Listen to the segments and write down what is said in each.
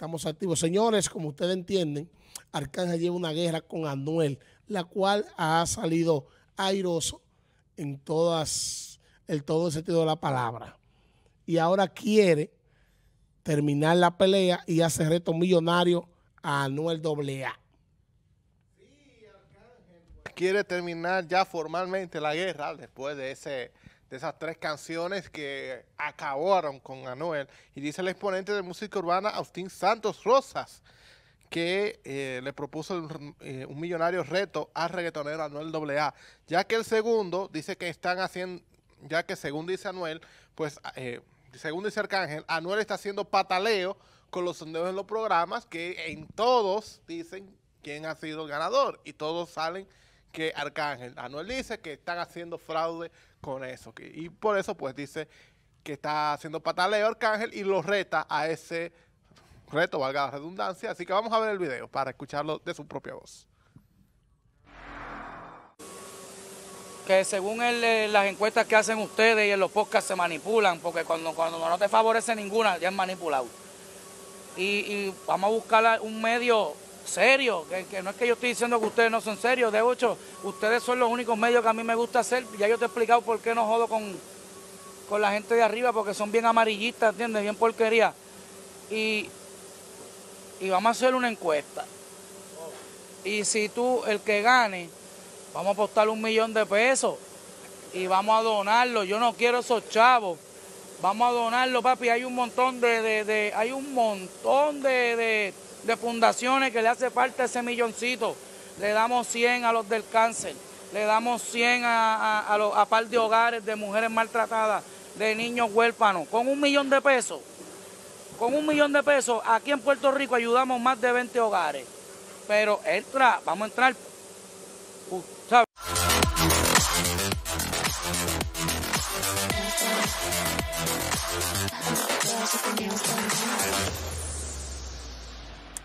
Estamos activos. Señores, como ustedes entienden, Arcángel lleva una guerra con Anuel, la cual ha salido airoso en todas, el todo el sentido de la palabra. Y ahora quiere terminar la pelea y hace reto millonario a Anuel AA. Quiere terminar ya formalmente la guerra después de ese de esas tres canciones que acabaron con Anuel. Y dice el exponente de música urbana, Austin Santos Rosas, que eh, le propuso eh, un, millonario reto al reggaetonero Anuel AA, ya que el segundo dice que están haciendo, ya que según dice Anuel, pues ah, eh, según dice Arcángel, Anuel está haciendo pataleo con los sondeos en los programas que en todos dicen quién ha sido el ganador y todos salen que Arcángel. Anuel dice que están haciendo fraude con eso. y por eso, pues, dice que está haciendo pataleo Arcángel y lo reta a ese reto, valga la redundancia. Así que vamos a ver el video para escucharlo de su propia voz. Que según eh, las encuestas que hacen ustedes y en los podcasts se manipulan, porque cuando, cuando no te favorece ninguna, ya es manipulado. Y, y vamos a buscar un medio serio, que, que, no es que yo estoy diciendo que ustedes no son serios, de hecho, ustedes son los únicos medios que a mí me gusta hacer, ya yo te he explicado por qué no jodo con, con la gente de arriba, porque son bien amarillistas, ¿entiendes? Bien porquería. Y, vamos a hacer una encuesta. Y si tú, el que gane, vamos a apostar un millón de pesos y vamos a donarlo. Yo no quiero esos chavos. Vamos a donarlo, papi. Hay un montón de, de hay un montón de, de de fundaciones que le hace falta ese milloncito. Le damos 100 a los del cáncer, le damos 100 a, los, a par de hogares de mujeres maltratadas, de niños huérfanos, con un millón de pesos. Con un millón de pesos, aquí en Puerto Rico ayudamos más de 20 hogares. Pero entra, vamos a entrar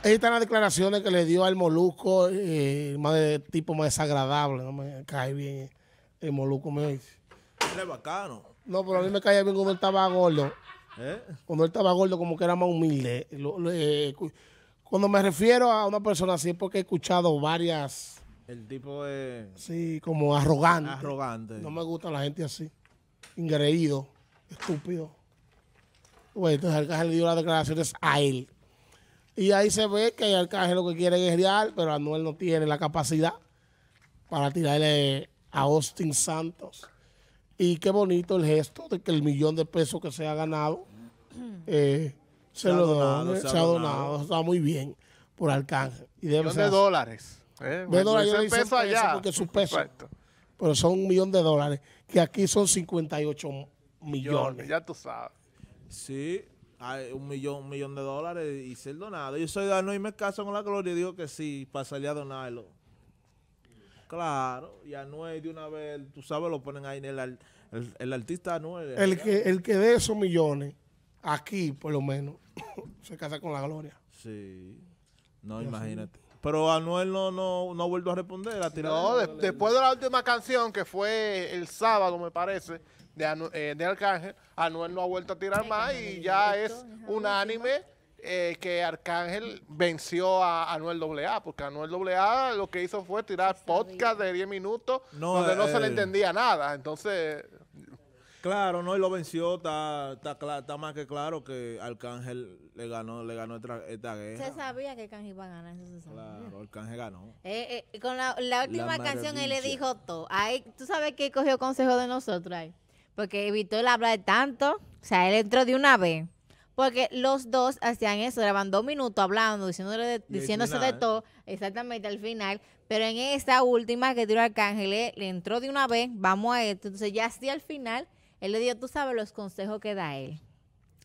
Ahí están las declaraciones que le dio al Molusco, eh, más tipo más desagradable. No me cae bien el Molusco. me dice. bacano. No, pero a mí me caía bien cuando él estaba gordo. ¿Eh? Cuando él estaba gordo, como que era más humilde. Eh, cuando me refiero a una persona así, es porque he escuchado varias. El tipo es. Sí, como arrogante. Arrogante. No me gusta la gente así. Ingreído, estúpido. Bueno, entonces el que le dio las declaraciones a él. Y ahí se ve que el Arcángel lo que quiere es real, pero Anuel no tiene la capacidad para tirarle a Austin Santos. Y qué bonito el gesto de que el millón de pesos que se ha ganado eh, se, lo donado, se, ha donado. Está muy bien por Arcángel. Y debe ser ¿eh? de dólares. Eh, dólares. peso allá. Porque su peso. Pero son un millón de dólares. Que aquí son 58 millones. millones. Ya tú sabes. Sí, un millón, millón de dólares y ser donado. Yo soy Anuel y me caso con la gloria y digo que sí, pasaría a donarlo. Claro, y Anuel de una vez, tú sabes, lo ponen ahí en el, el, artista Anuel. El que, el que de esos millones, aquí por lo menos, se casa con la gloria. Sí, no, imagínate. Pero Anuel no, no, no a responder. no, después de la última canción, que fue el sábado, me parece, de, eh, de Arcángel, Anuel no ha vuelto a tirar más y ya es unánime eh, que Arcángel venció a Anuel AA, porque Anuel AA lo que hizo fue tirar podcast de 10 minutos donde no se le eh, entendía nada. Entonces... Claro, no, y lo venció, está, está, más que claro que Arcángel le ganó, le ganó esta, guerra. Se sabía que Arcángel iba a ganar, eso se sabía. Claro, Arcángel ganó. Eh, eh, con la, última canción él le dijo todo. tú sabes que cogió consejo de nosotros ahí, porque evitó el hablar tanto, o sea, él entró de una vez. Porque los dos hacían eso, graban dos minutos hablando, diciéndole diciéndose de todo, exactamente al final. Pero en esta última que tiró Arcángel, le, eh, le entró de una vez, vamos a esto. Entonces ya así al final él le dio, tú sabes, los consejos que da él.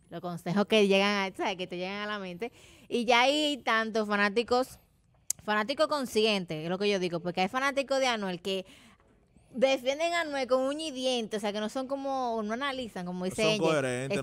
Los consejos que llegan a, que te llegan a la mente. Y ya hay tantos fanáticos, fanáticos conscientes, es lo que yo digo, porque hay fanáticos de Anuel que defienden a Anuel con un y diente, o sea, que no son como, no analizan, como dice Exactamente.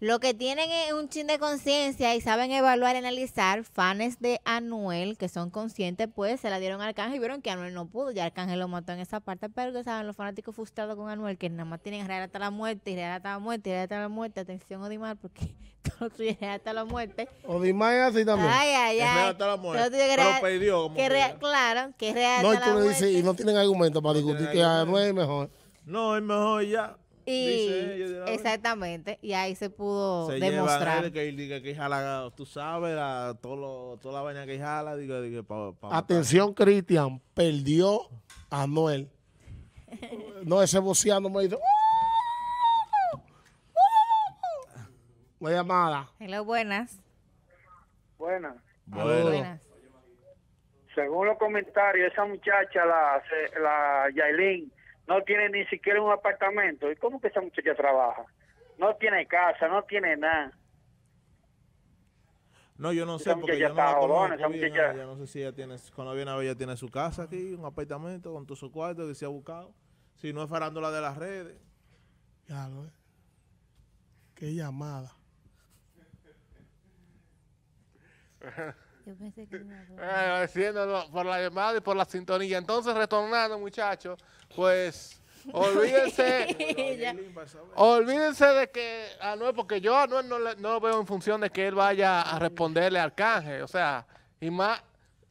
lo que tienen es un chin de conciencia y saben evaluar y analizar. Fans de Anuel, que son conscientes, pues se la dieron a Arcángel y vieron que Anuel no pudo, ya Arcángel lo mató en esa parte, pero que saben, los fanáticos frustrados con Anuel, que nada más tienen real hasta la muerte, real hasta la muerte, real hasta la muerte. Atención, Odimar, porque todo tuyo real hasta la muerte. Odimar es así también. Ay, ay, ay. Es real hasta la muerte. que que real no, hasta la Dices, y no tienen algún para discutir que ah, no es mejor. No, es mejor ya. Y exactamente, y ahí se pudo se demostrar. Lleva que, que, que jala, tú sabes, todo toda la vaina que jala. Digo, digo, Atención, Cristian, perdió a Noel. no, ese boceando me dice. una llamada. Hello, buenas. Buenas. Buenas. buenas según los comentarios, esa muchacha, la, la Yailin, no tiene ni siquiera un apartamento. ¿Y cómo que esa muchacha trabaja? No tiene casa, no tiene nada. No, yo no sé, porque yo no la no sé si ella tiene, cuando viene a tiene su casa aquí, un apartamento con todos sus cuartos que se ha buscado. Si no es farándola de las redes. Ya lo Qué llamada. por la llamada y por la sintonía. Entonces, retornando, muchachos, pues olvídense. olvídense de que Anuel, porque yo a no, no lo veo en función de que él vaya a responderle al canje. O sea, y más,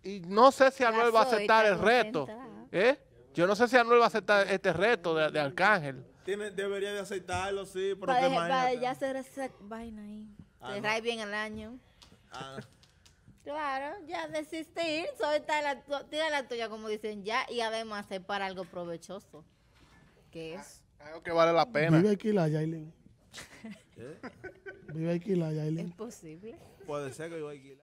y no sé si Anuel va a aceptar el reto. ¿eh? Yo no sé si Anuel va a aceptar este reto de, de Arcángel. debería de aceptarlo, sí, pero ya se vaina ahí. Ah, bien al año. Ah, Claro, ya desistir, suelta la, tira la tuya, como dicen ya, y además es para algo provechoso. Que ah, es? Algo ah, que vale la pena. Vive aquí la Yailin. Vive aquí la Yailin. Imposible. Puede ser que viva aquí